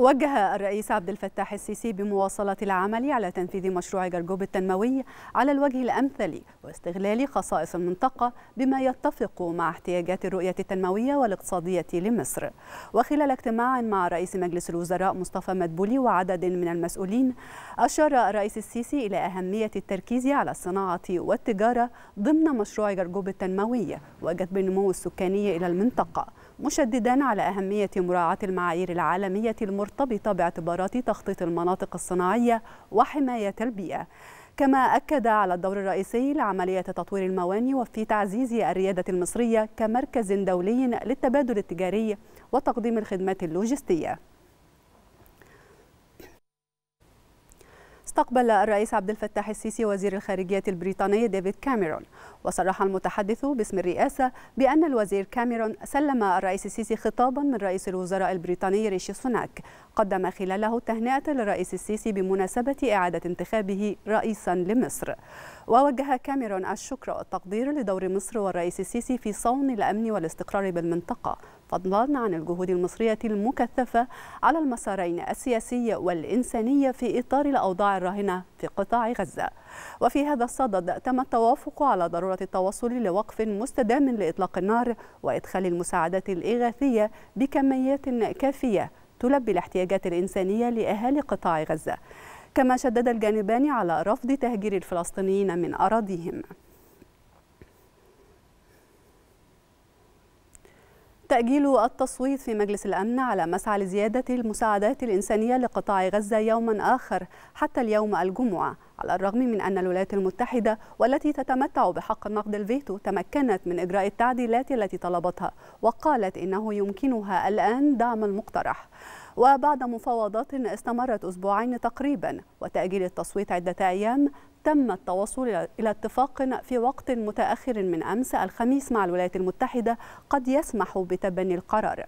وجه الرئيس عبد الفتاح السيسي بمواصلة العمل على تنفيذ مشروع جرجوب التنموي على الوجه الأمثل واستغلال خصائص المنطقة بما يتفق مع احتياجات الرؤية التنموية والاقتصادية لمصر وخلال اجتماع مع رئيس مجلس الوزراء مصطفى مدبولي وعدد من المسؤولين أشار الرئيس السيسي إلى أهمية التركيز على الصناعة والتجارة ضمن مشروع جرجوب التنموي وجذب النمو السكاني إلى المنطقة مشددا على أهمية مراعاة المعايير العالمية المر المرتبطة باعتبارات تخطيط المناطق الصناعية وحماية البيئة كما أكد على الدور الرئيسي لعملية تطوير المواني وفي تعزيز الريادة المصرية كمركز دولي للتبادل التجاري وتقديم الخدمات اللوجستية استقبل الرئيس عبد الفتاح السيسي وزير الخارجية البريطاني ديفيد كاميرون وصرح المتحدث باسم الرئاسة بأن الوزير كاميرون سلم الرئيس السيسي خطابا من رئيس الوزراء البريطاني ريشي سوناك قدم خلاله تهنئة للرئيس السيسي بمناسبة إعادة انتخابه رئيسا لمصر ووجه كاميرون الشكر والتقدير لدور مصر والرئيس السيسي في صون الأمن والاستقرار بالمنطقة فضلا عن الجهود المصرية المكثفة على المسارين السياسي والإنساني في إطار الأوضاع الراهنة في قطاع غزة وفي هذا الصدد تم التوافق على ضرورة التوصل لوقف مستدام لإطلاق النار وإدخال المساعدات الإغاثية بكميات كافية تلبي الاحتياجات الإنسانية لأهالي قطاع غزة كما شدد الجانبان على رفض تهجير الفلسطينيين من أراضيهم تأجيل التصويت في مجلس الأمن على مسعى لزيادة المساعدات الإنسانية لقطاع غزة يوما آخر حتى اليوم الجمعة على الرغم من أن الولايات المتحدة والتي تتمتع بحق نقد الفيتو تمكنت من إجراء التعديلات التي طلبتها وقالت إنه يمكنها الآن دعم المقترح وبعد مفاوضات استمرت أسبوعين تقريبا وتأجيل التصويت عدة أيام تم التوصل إلى اتفاق في وقت متأخر من أمس الخميس مع الولايات المتحدة قد يسمح بتبني القرار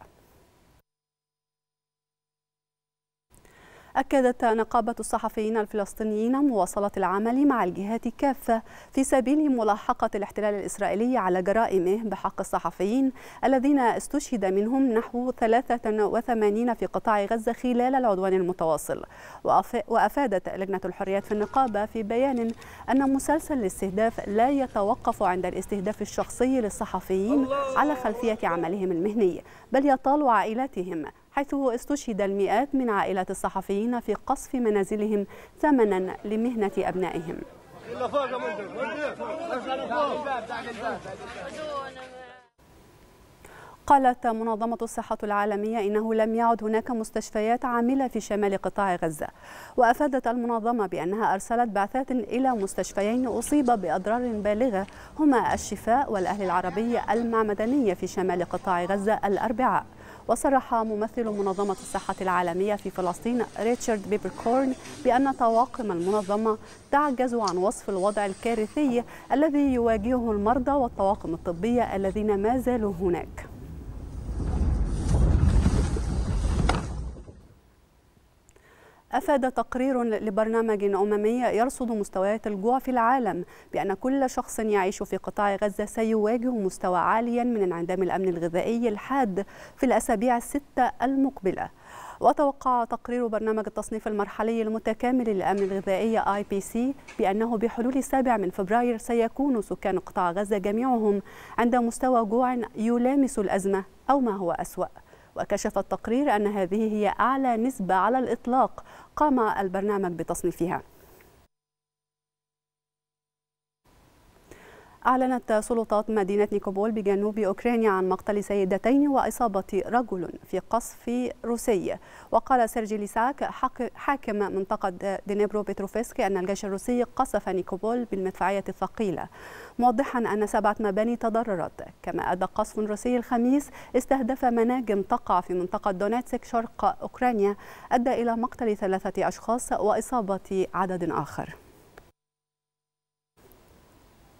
أكدت نقابة الصحفيين الفلسطينيين مواصلة العمل مع الجهات كافة في سبيل ملاحقة الاحتلال الإسرائيلي على جرائمه بحق الصحفيين الذين استشهد منهم نحو 83 في قطاع غزة خلال العدوان المتواصل وأفادت لجنة الحريات في النقابة في بيان أن مسلسل الاستهداف لا يتوقف عند الاستهداف الشخصي للصحفيين على خلفية عملهم المهني بل يطال عائلاتهم حيث استشهد المئات من عائلات الصحفيين في قصف منازلهم ثمنا لمهنة أبنائهم قالت منظمة الصحة العالمية إنه لم يعد هناك مستشفيات عاملة في شمال قطاع غزة وأفادت المنظمة بأنها أرسلت بعثات إلى مستشفيين أصيب بأضرار بالغة هما الشفاء والأهل العربي المعمدانية في شمال قطاع غزة الأربعاء وصرح ممثل منظمة الصحة العالمية في فلسطين ريتشارد بيبركورن بأن طواقم المنظمة تعجز عن وصف الوضع الكارثي الذي يواجهه المرضى والطواقم الطبية الذين ما زالوا هناك أفاد تقرير لبرنامج أممي يرصد مستويات الجوع في العالم بأن كل شخص يعيش في قطاع غزة سيواجه مستوى عاليا من انعدام الأمن الغذائي الحاد في الأسابيع الستة المقبلة وتوقع تقرير برنامج التصنيف المرحلي المتكامل للأمن الغذائي آي بي سي بأنه بحلول السابع من فبراير سيكون سكان قطاع غزة جميعهم عند مستوى جوع يلامس الأزمة أو ما هو أسوأ وكشف التقرير أن هذه هي أعلى نسبة على الإطلاق قام البرنامج بتصنيفها أعلنت سلطات مدينة نيكوبول بجنوب أوكرانيا عن مقتل سيدتين وإصابة رجل في قصف روسي وقال سيرجي ليساك حاكم منطقة دينيبرو بتروفسك أن الجيش الروسي قصف نيكوبول بالمدفعية الثقيلة موضحا أن سبعة مباني تضررت كما أدى قصف روسي الخميس استهدف مناجم تقع في منطقة دونيتسك شرق أوكرانيا أدى إلى مقتل ثلاثة أشخاص وإصابة عدد آخر